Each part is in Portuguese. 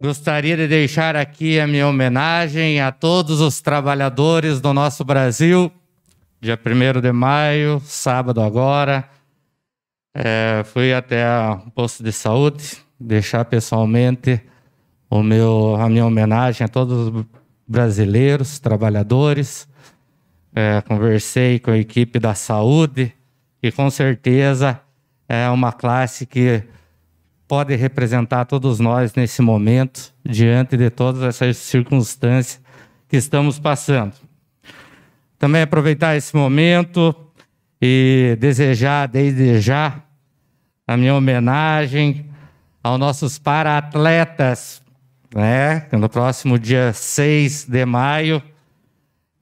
Gostaria de deixar aqui a minha homenagem a todos os trabalhadores do nosso Brasil. Dia 1 de maio, sábado agora. É, fui até o posto de saúde deixar pessoalmente o meu, a minha homenagem a todos os brasileiros, trabalhadores. É, conversei com a equipe da saúde e com certeza é uma classe que pode representar todos nós nesse momento, diante de todas essas circunstâncias que estamos passando. Também aproveitar esse momento e desejar desde já a minha homenagem aos nossos para-atletas, né? No próximo dia 6 de maio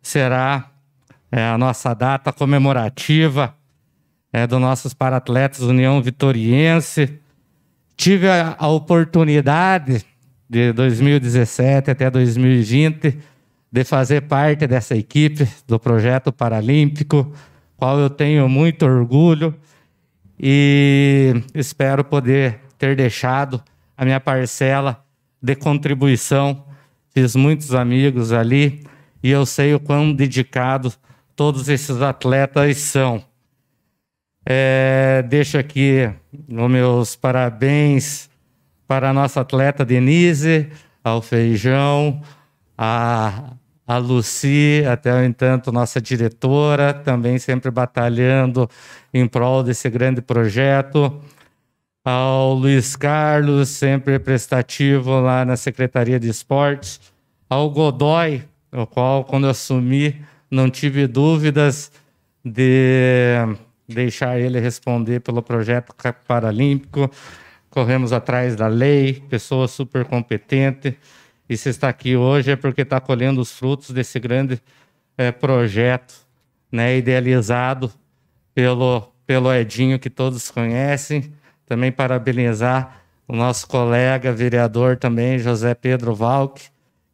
será é, a nossa data comemorativa é, dos nossos para-atletas União Vitoriense Tive a, a oportunidade de 2017 até 2020 de fazer parte dessa equipe do projeto paralímpico, qual eu tenho muito orgulho e espero poder ter deixado a minha parcela de contribuição. Fiz muitos amigos ali e eu sei o quão dedicados todos esses atletas são. É, deixo aqui os meus parabéns para a nossa atleta Denise, ao Feijão, a, a Luci, até o entanto, nossa diretora, também sempre batalhando em prol desse grande projeto. Ao Luiz Carlos, sempre prestativo lá na Secretaria de Esportes. Ao Godoy, o qual, quando eu assumi, não tive dúvidas de deixar ele responder pelo projeto paralímpico. Corremos atrás da lei, pessoa super competente. E se está aqui hoje é porque está colhendo os frutos desse grande é, projeto, né, idealizado pelo, pelo Edinho, que todos conhecem. Também parabenizar o nosso colega vereador também, José Pedro Valk,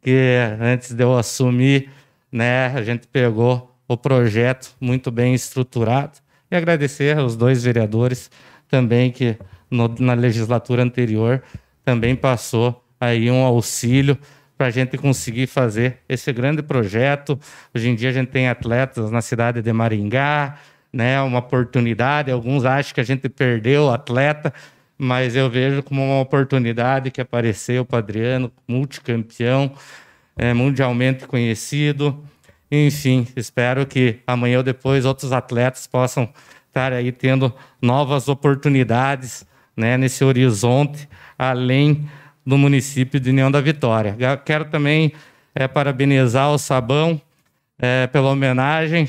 que antes de eu assumir, né, a gente pegou o projeto muito bem estruturado e agradecer aos dois vereadores também que no, na legislatura anterior também passou aí um auxílio para a gente conseguir fazer esse grande projeto. Hoje em dia a gente tem atletas na cidade de Maringá, né, uma oportunidade. Alguns acham que a gente perdeu o atleta, mas eu vejo como uma oportunidade que apareceu o Adriano, multicampeão, é, mundialmente conhecido, enfim, espero que amanhã ou depois outros atletas possam estar aí tendo novas oportunidades né, nesse horizonte, além do município de União da Vitória. Quero também é, parabenizar o Sabão é, pela homenagem.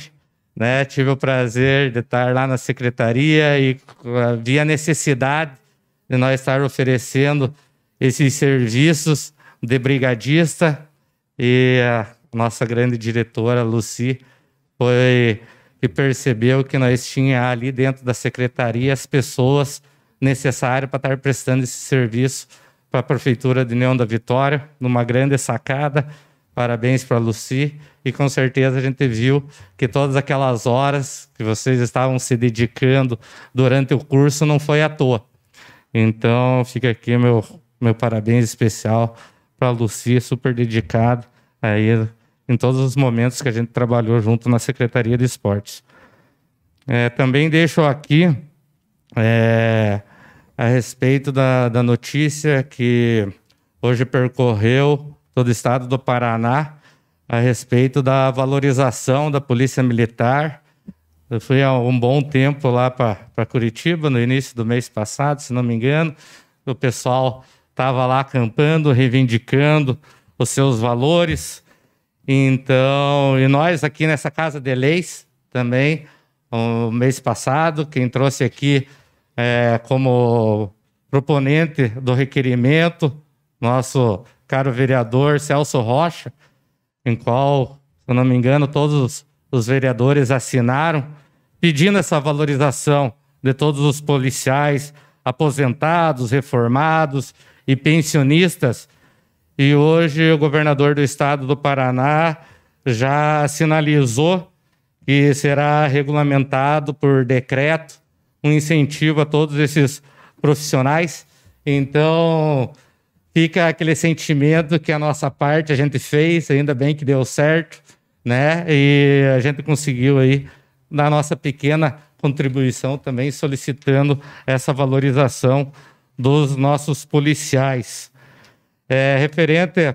Né? Tive o prazer de estar lá na secretaria e ah, vi a necessidade de nós estar oferecendo esses serviços de brigadista e ah, nossa grande diretora, Luci, foi e percebeu que nós tinha ali dentro da secretaria as pessoas necessárias para estar prestando esse serviço para a Prefeitura de Neão da Vitória, numa grande sacada. Parabéns para a Luci. E com certeza a gente viu que todas aquelas horas que vocês estavam se dedicando durante o curso não foi à toa. Então fica aqui meu, meu parabéns especial para a Luci, super dedicada aí em todos os momentos que a gente trabalhou junto na Secretaria de Esportes. É, também deixo aqui é, a respeito da, da notícia que hoje percorreu todo o estado do Paraná a respeito da valorização da Polícia Militar. Eu fui há um bom tempo lá para Curitiba, no início do mês passado, se não me engano. O pessoal estava lá acampando, reivindicando os seus valores. Então, e nós aqui nessa Casa de Leis também, o mês passado, quem trouxe aqui é, como proponente do requerimento, nosso caro vereador Celso Rocha, em qual, se não me engano, todos os vereadores assinaram, pedindo essa valorização de todos os policiais aposentados, reformados e pensionistas e hoje o governador do estado do Paraná já sinalizou que será regulamentado por decreto um incentivo a todos esses profissionais. Então, fica aquele sentimento que a nossa parte a gente fez, ainda bem que deu certo, né? E a gente conseguiu aí dar nossa pequena contribuição também solicitando essa valorização dos nossos policiais é, referente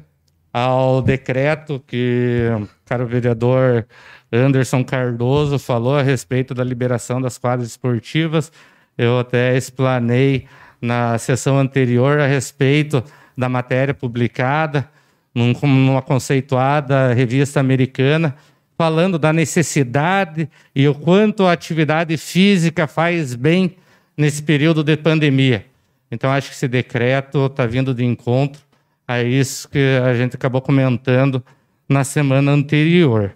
ao decreto que cara, caro vereador Anderson Cardoso falou a respeito da liberação das quadras esportivas. Eu até explanei na sessão anterior a respeito da matéria publicada num, numa conceituada revista americana, falando da necessidade e o quanto a atividade física faz bem nesse período de pandemia. Então, acho que esse decreto está vindo de encontro a é isso que a gente acabou comentando na semana anterior.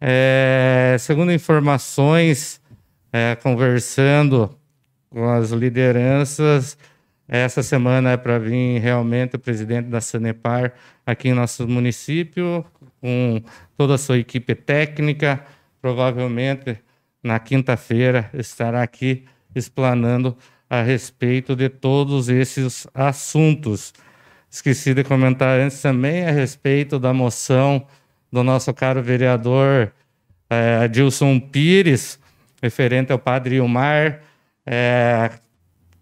É, segundo informações, é, conversando com as lideranças, essa semana é para vir realmente o presidente da Sanepar aqui em nosso município, com toda a sua equipe técnica. Provavelmente na quinta-feira estará aqui explanando a respeito de todos esses assuntos esqueci de comentar antes também a respeito da moção do nosso caro vereador é, Adilson Pires, referente ao padre Ilmar. É,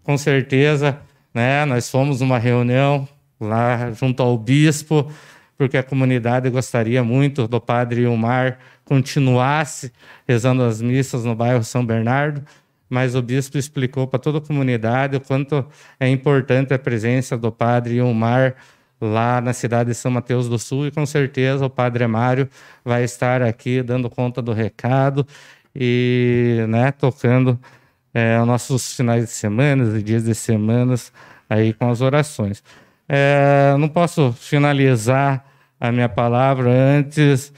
com certeza, né, nós fomos numa reunião lá junto ao bispo, porque a comunidade gostaria muito do padre Ilmar continuasse rezando as missas no bairro São Bernardo mas o bispo explicou para toda a comunidade o quanto é importante a presença do padre Ilmar lá na cidade de São Mateus do Sul e com certeza o padre Mário vai estar aqui dando conta do recado e né, tocando é, nossos finais de semana e dias de semanas aí com as orações. É, não posso finalizar a minha palavra antes,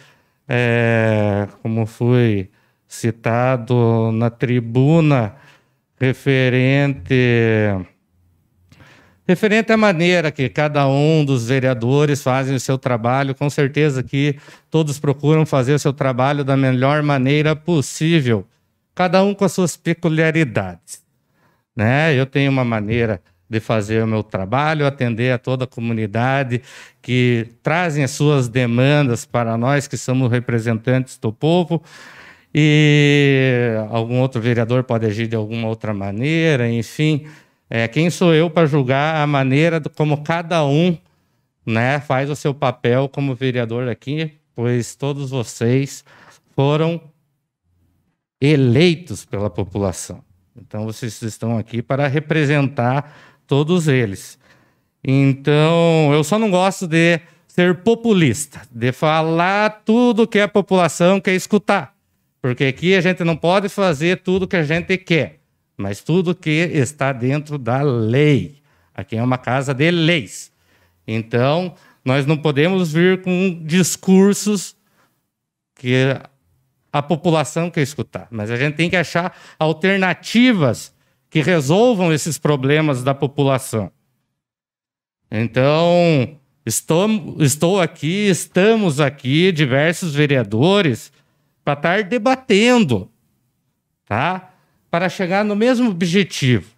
é, como fui citado na tribuna referente referente à maneira que cada um dos vereadores fazem o seu trabalho, com certeza que todos procuram fazer o seu trabalho da melhor maneira possível, cada um com as suas peculiaridades, né? Eu tenho uma maneira de fazer o meu trabalho, atender a toda a comunidade que trazem as suas demandas para nós que somos representantes do povo, e algum outro vereador pode agir de alguma outra maneira, enfim. É, quem sou eu para julgar a maneira do, como cada um né, faz o seu papel como vereador aqui, pois todos vocês foram eleitos pela população. Então vocês estão aqui para representar todos eles. Então, eu só não gosto de ser populista, de falar tudo que a população quer escutar. Porque aqui a gente não pode fazer tudo que a gente quer, mas tudo que está dentro da lei. Aqui é uma casa de leis. Então, nós não podemos vir com discursos que a população quer escutar, mas a gente tem que achar alternativas que resolvam esses problemas da população. Então, estou, estou aqui, estamos aqui, diversos vereadores para estar debatendo, tá? Para chegar no mesmo objetivo,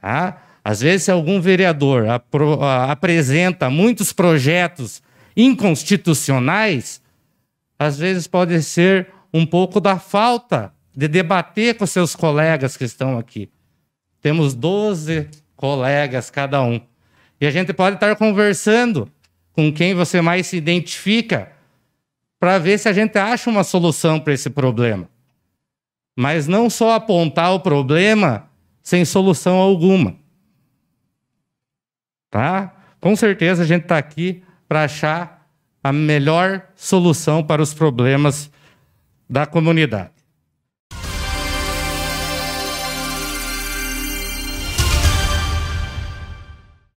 tá? Às vezes, algum vereador apro- apresenta muitos projetos inconstitucionais, às vezes pode ser um pouco da falta de debater com seus colegas que estão aqui. Temos 12 colegas cada um. E a gente pode estar conversando com quem você mais se identifica para ver se a gente acha uma solução para esse problema. Mas não só apontar o problema sem solução alguma. Tá? Com certeza a gente está aqui para achar a melhor solução para os problemas da comunidade.